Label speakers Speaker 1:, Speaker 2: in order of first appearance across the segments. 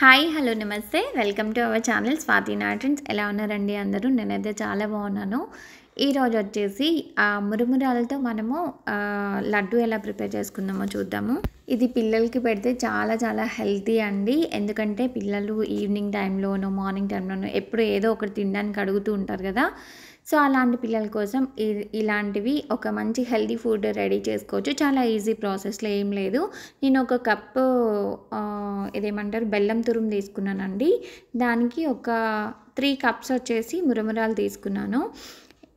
Speaker 1: hi hello నమస్తే welcome to our channel Swathi నాట్రిన్స్ ఎలా ఉన్నారండి అందరూ నేనైతే చాలా బాగున్నాను ఈరోజు వచ్చేసి ఆ మురుమురాలతో మనము లడ్డు ఎలా ప్రిపేర్ చేసుకుందామో చూద్దాము ఇది పిల్లలకి పెడితే చాలా చాలా హెల్తీ అండి ఎందుకంటే పిల్లలు ఈవినింగ్ టైంలోనో మార్నింగ్ టైంలోనో ఎప్పుడు ఏదో ఒకటి తినడానికి అడుగుతూ ఉంటారు కదా సో అలాంటి పిల్లల కోసం ఇలాంటివి ఒక మంచి హెల్తీ ఫుడ్ రెడీ చేసుకోవచ్చు చాలా ఈజీ ప్రాసెస్లో ఏం లేదు నేను ఒక కప్పు ఇదేమంటారు బెల్లం తురుం తీసుకున్నానండి దానికి ఒక త్రీ కప్స్ వచ్చేసి మురమురాలు తీసుకున్నాను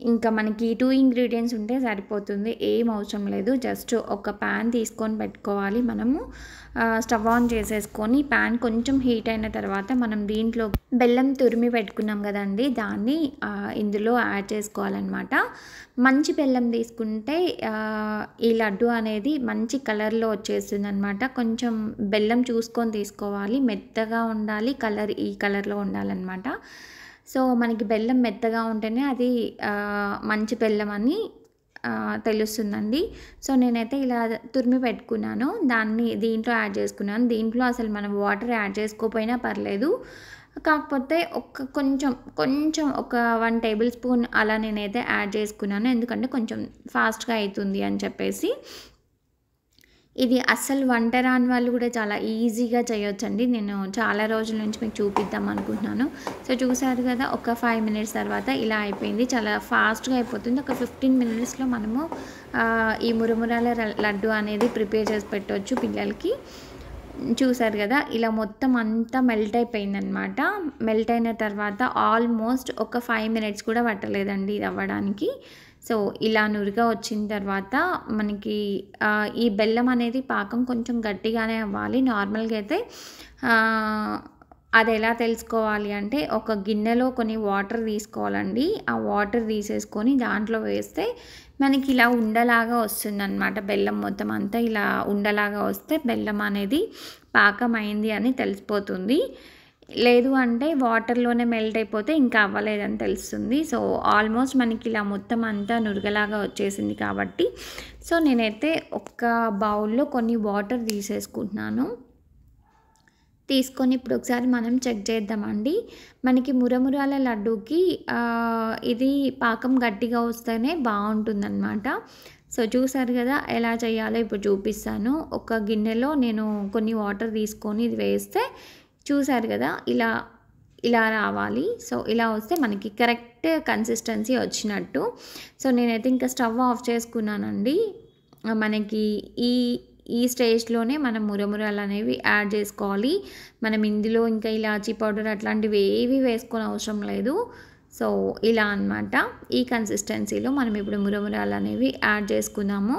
Speaker 1: ఇంకా మనకి టూ ఇంగ్రీడియంట్స్ ఉంటే సరిపోతుంది ఏం అవసరం లేదు జస్ట్ ఒక ప్యాన్ తీసుకొని పెట్టుకోవాలి మనము స్టవ్ ఆన్ చేసేసుకొని ప్యాన్ కొంచెం హీట్ అయిన తర్వాత మనం దీంట్లో బెల్లం తురిమి పెట్టుకున్నాం కదండి దాన్ని ఇందులో యాడ్ చేసుకోవాలన్నమాట మంచి బెల్లం తీసుకుంటే ఈ లడ్డు అనేది మంచి కలర్లో వచ్చేస్తుంది అనమాట కొంచెం బెల్లం చూసుకొని తీసుకోవాలి మెత్తగా ఉండాలి కలర్ ఈ కలర్లో ఉండాలన్నమాట సో మనకి బెల్లం మెత్తగా ఉంటేనే అది మంచి బెల్లం అని తెలుస్తుందండి సో నేనైతే ఇలా తురిమి పెట్టుకున్నాను దాన్ని దీంట్లో యాడ్ చేసుకున్నాను దీంట్లో అసలు మనం వాటర్ యాడ్ చేసుకోపోయినా పర్లేదు కాకపోతే ఒక కొంచెం కొంచెం ఒక వన్ టేబుల్ స్పూన్ అలా నేనైతే యాడ్ చేసుకున్నాను ఎందుకంటే కొంచెం ఫాస్ట్గా అవుతుంది అని చెప్పేసి ఇది అస్సలు వంట రాని వాళ్ళు కూడా చాలా ఈజీగా చేయొచ్చండి నేను చాలా రోజుల నుంచి మీకు చూపిద్దాం అనుకుంటున్నాను సో చూసారు కదా ఒక ఫైవ్ మినిట్స్ తర్వాత ఇలా అయిపోయింది చాలా ఫాస్ట్గా అయిపోతుంది ఒక ఫిఫ్టీన్ మినిట్స్లో మనము ఈ మురమురాల లడ్డు అనేది ప్రిపేర్ చేసి పెట్టవచ్చు పిల్లలకి చూసారు కదా ఇలా మొత్తం అంతా మెల్ట్ అయిపోయిందనమాట మెల్ట్ అయిన తర్వాత ఆల్మోస్ట్ ఒక ఫైవ్ మినిట్స్ కూడా పట్టలేదండి ఇది అవ్వడానికి సో ఇలా నురుగా వచ్చిన తర్వాత మనకి ఈ బెల్లం అనేది పాకం కొంచెం గట్టిగానే అవ్వాలి నార్మల్గా అయితే అది ఎలా తెలుసుకోవాలి అంటే ఒక గిన్నెలో కొన్ని వాటర్ తీసుకోవాలండి ఆ వాటర్ తీసేసుకొని దాంట్లో వేస్తే మనకి ఇలా ఉండలాగా వస్తుందన్నమాట బెల్లం మొత్తం అంతా ఇలా ఉండలాగా వస్తే బెల్లం అనేది పాకమైంది అని తెలిసిపోతుంది లేదు అంటే వాటర్లోనే మెల్ట్ అయిపోతే ఇంకా అవ్వలేదని తెలుస్తుంది సో ఆల్మోస్ట్ మనకి ఇలా మొత్తం అంతా నురగలాగా వచ్చేసింది కాబట్టి సో నేనైతే ఒక బౌల్లో కొన్ని వాటర్ తీసేసుకుంటున్నాను తీసుకొని ఇప్పుడు ఒకసారి మనం చెక్ చేద్దామండి మనకి మురమురాల లడ్డూకి ఇది పాకం గట్టిగా వస్తేనే బాగుంటుందన్నమాట సో చూసారు కదా ఎలా చేయాలో ఇప్పుడు చూపిస్తాను ఒక గిన్నెలో నేను కొన్ని వాటర్ తీసుకొని ఇది వేస్తే చూసారు కదా ఇలా ఇలా రావాలి సో ఇలా వస్తే మనకి కరెక్ట్ కన్సిస్టెన్సీ వచ్చినట్టు సో నేనైతే ఇంకా స్టవ్ ఆఫ్ చేసుకున్నానండి మనకి ఈ ఈ స్టేజ్లోనే మనం మురమురాలు అనేవి యాడ్ చేసుకోవాలి మనం ఇందులో ఇంకా ఇలాచీ పౌడర్ అట్లాంటివి ఏవి వేసుకోని అవసరం లేదు సో ఇలా అనమాట ఈ కన్సిస్టెన్సీలో మనం ఇప్పుడు మురమురాలు అనేవి యాడ్ చేసుకున్నాము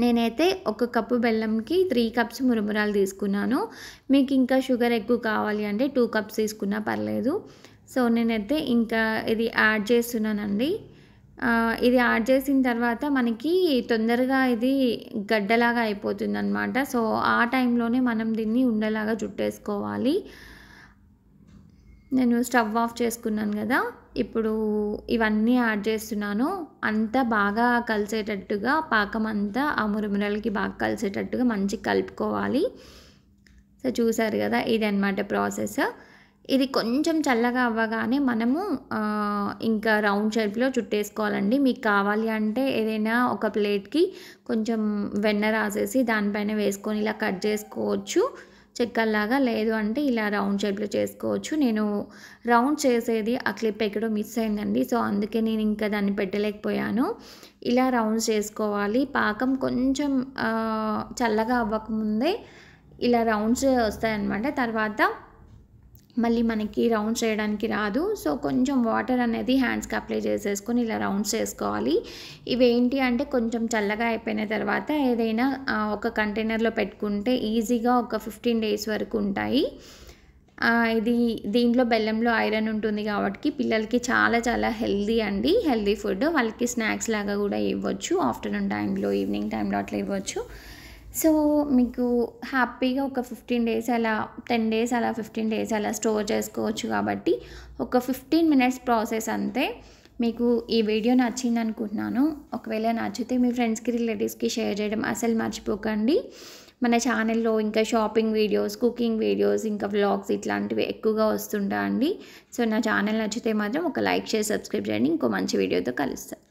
Speaker 1: నేనైతే ఒక కప్పు బెల్లంకి త్రీ కప్స్ మురుమురాలు తీసుకున్నాను మీకు ఇంకా షుగర్ ఎక్కువ కావాలి అంటే టూ కప్స్ తీసుకున్నా పర్లేదు సో నేనైతే ఇంకా ఇది యాడ్ చేస్తున్నానండి ఇది యాడ్ చేసిన తర్వాత మనకి తొందరగా ఇది గడ్డలాగా అయిపోతుంది అనమాట సో ఆ టైంలోనే మనం దీన్ని ఉండలాగా చుట్టేసుకోవాలి నేను స్టవ్ ఆఫ్ చేసుకున్నాను కదా ఇప్పుడు ఇవన్నీ యాడ్ చేస్తున్నాను అంతా బాగా కలిసేటట్టుగా పాకం అంతా ఆ మురుమురలకి బాగా కలిసేటట్టుగా మంచిగా కలుపుకోవాలి సో చూసారు కదా ఇది అనమాట ప్రాసెస్ ఇది కొంచెం చల్లగా అవ్వగానే మనము ఇంకా రౌండ్ షేప్లో చుట్టేసుకోవాలండి మీకు కావాలి అంటే ఏదైనా ఒక ప్లేట్కి కొంచెం వెన్న రాసేసి దానిపైన వేసుకొని ఇలా కట్ చేసుకోవచ్చు చెక్కల్లాగా లేదు అంటే ఇలా రౌండ్ షేప్లో చేసుకోవచ్చు నేను రౌండ్ చేసేది ఆ క్లిప్ ఎక్కడో మిస్ అయిందండి సో అందుకే నేను ఇంకా దాన్ని పెట్టలేకపోయాను ఇలా రౌండ్ చేసుకోవాలి పాకం కొంచెం చల్లగా అవ్వకముందే ఇలా రౌండ్స్ వస్తాయన్నమాట తర్వాత మళ్ళీ మనకి రౌండ్స్ చేయడానికి రాదు సో కొంచెం వాటర్ అనేది హ్యాండ్స్కి అప్లై చేసేసుకొని ఇలా రౌండ్స్ చేసుకోవాలి ఇవేంటి అంటే కొంచెం చల్లగా అయిపోయిన తర్వాత ఏదైనా ఒక కంటైనర్లో పెట్టుకుంటే ఈజీగా ఒక ఫిఫ్టీన్ డేస్ వరకు ఉంటాయి ఇది దీంట్లో బెల్లంలో ఐరన్ ఉంటుంది కాబట్టి పిల్లలకి చాలా చాలా హెల్దీ అండి హెల్దీ ఫుడ్ వాళ్ళకి స్నాక్స్ లాగా కూడా ఇవ్వచ్చు ఆఫ్టర్నూన్ టైంలో ఈవినింగ్ టైంలో అట్లా ఇవ్వచ్చు సో మీకు హ్యాపీగా ఒక ఫిఫ్టీన్ డేస్ అలా టెన్ డేస్ అలా ఫిఫ్టీన్ డేస్ అలా స్టోర్ చేసుకోవచ్చు కాబట్టి ఒక ఫిఫ్టీన్ మినిట్స్ ప్రాసెస్ అంతే మీకు ఈ వీడియో నచ్చింది అనుకుంటున్నాను ఒకవేళ నచ్చితే మీ ఫ్రెండ్స్కి రిలేటివ్స్కి షేర్ చేయడం అసలు మర్చిపోకండి మన ఛానల్లో ఇంకా షాపింగ్ వీడియోస్ కుకింగ్ వీడియోస్ ఇంకా వ్లాగ్స్ ఇట్లాంటివి ఎక్కువగా వస్తుంటా అండి సో నా ఛానల్ నచ్చితే మాత్రం ఒక లైక్ చేసి సబ్స్క్రైబ్ చేయండి ఇంకో మంచి వీడియోతో కలుస్తాను